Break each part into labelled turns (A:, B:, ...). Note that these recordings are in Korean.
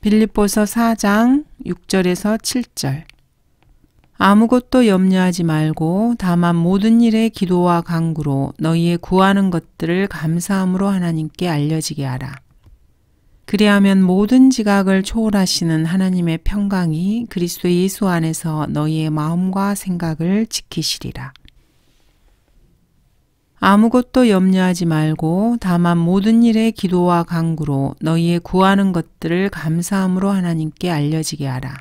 A: 빌립보서 4장 6절에서 7절 아무것도 염려하지 말고 다만 모든 일에 기도와 간구로 너희의 구하는 것들을 감사함으로 하나님께 알려지게 하라. 그리하면 모든 지각을 초월하시는 하나님의 평강이 그리스도 예수 안에서 너희의 마음과 생각을 지키시리라. 아무것도 염려하지 말고 다만 모든 일에 기도와 간구로 너희의 구하는 것들을 감사함으로 하나님께 알려지게 하라.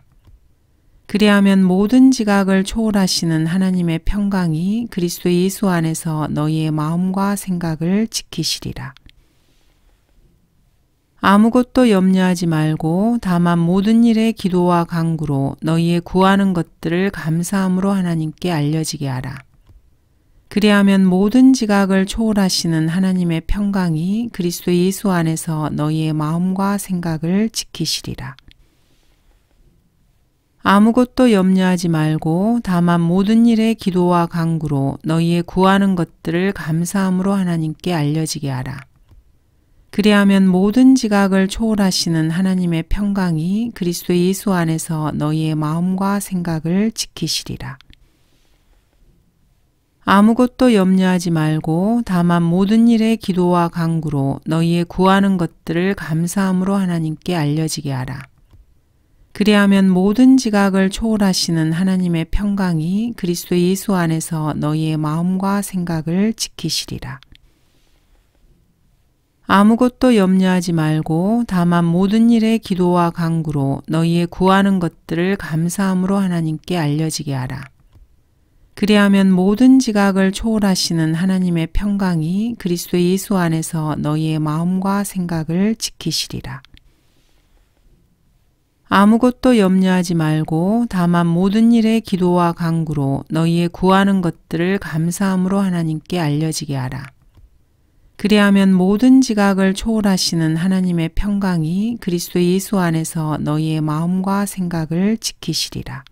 A: 그리하면 모든 지각을 초월하시는 하나님의 평강이 그리스도 예수 안에서 너희의 마음과 생각을 지키시리라. 아무것도 염려하지 말고 다만 모든 일에 기도와 간구로 너희의 구하는 것들을 감사함으로 하나님께 알려지게 하라. 그리하면 모든 지각을 초월하시는 하나님의 평강이 그리스도 예수 안에서 너희의 마음과 생각을 지키시리라. 아무것도 염려하지 말고 다만 모든 일에 기도와 간구로 너희의 구하는 것들을 감사함으로 하나님께 알려지게 하라. 그리하면 모든 지각을 초월하시는 하나님의 평강이 그리스도 예수 안에서 너희의 마음과 생각을 지키시리라. 아무것도 염려하지 말고 다만 모든 일에 기도와 간구로 너희의 구하는 것들을 감사함으로 하나님께 알려지게 하라. 그리하면 모든 지각을 초월하시는 하나님의 평강이 그리스도 예수 안에서 너희의 마음과 생각을 지키시리라. 아무것도 염려하지 말고 다만 모든 일에 기도와 간구로 너희의 구하는 것들을 감사함으로 하나님께 알려지게 하라. 그리하면 모든 지각을 초월하시는 하나님의 평강이 그리스도 예수 안에서 너희의 마음과 생각을 지키시리라. 아무것도 염려하지 말고 다만 모든 일에 기도와 간구로 너희의 구하는 것들을 감사함으로 하나님께 알려지게 하라. 그리하면 모든 지각을 초월하시는 하나님의 평강이 그리스도 예수 안에서 너희의 마음과 생각을 지키시리라.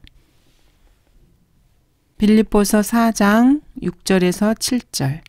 A: 빌립보서 4장 6절에서 7절